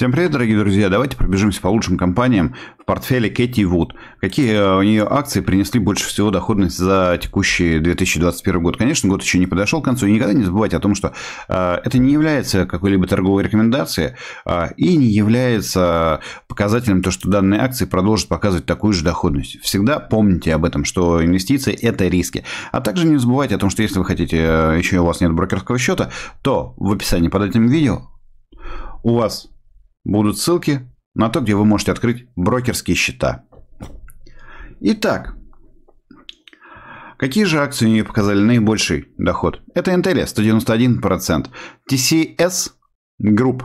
Всем привет, дорогие друзья. Давайте пробежимся по лучшим компаниям в портфеле Кэти Вуд. Какие э, у нее акции принесли больше всего доходность за текущий 2021 год? Конечно, год еще не подошел к концу. И никогда не забывайте о том, что э, это не является какой-либо торговой рекомендацией а, и не является показателем то, что данные акции продолжат показывать такую же доходность. Всегда помните об этом, что инвестиции – это риски. А также не забывайте о том, что если вы хотите, э, еще у вас нет брокерского счета, то в описании под этим видео у вас Будут ссылки на то, где вы можете открыть брокерские счета. Итак, какие же акции у нее показали наибольший доход? Это Intel 191%, TCS Group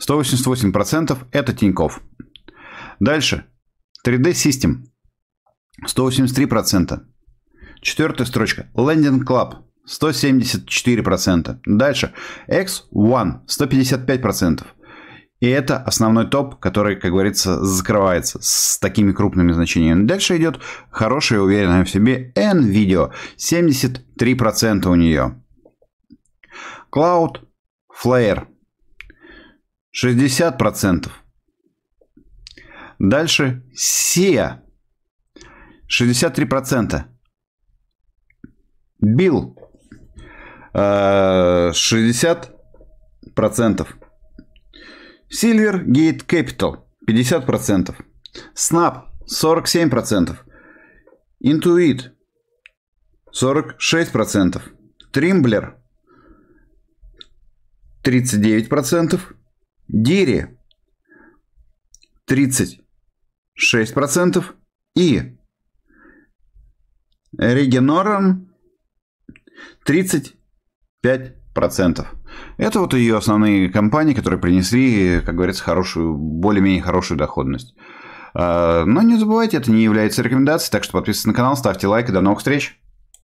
188%, это Тиньков. Дальше 3D System 183%. Четвертая строчка. Landing Club 174%. Дальше. X1 155%. И это основной топ, который, как говорится, закрывается с такими крупными значениями. Дальше идет хорошая, уверенная в себе N-видео. 73% у нее. Cloud Flare. 60%. Дальше Sea 63%. Bill. 60%. Э, Silvergate Capital 50%. Snap 47%. Intuit 46%. Trimblr 39%. Diri 36%. И Регенором 35% процентов. Это вот ее основные компании, которые принесли, как говорится, хорошую, более-менее хорошую доходность. А, но не забывайте, это не является рекомендацией, так что подписывайтесь на канал, ставьте лайк и до новых встреч!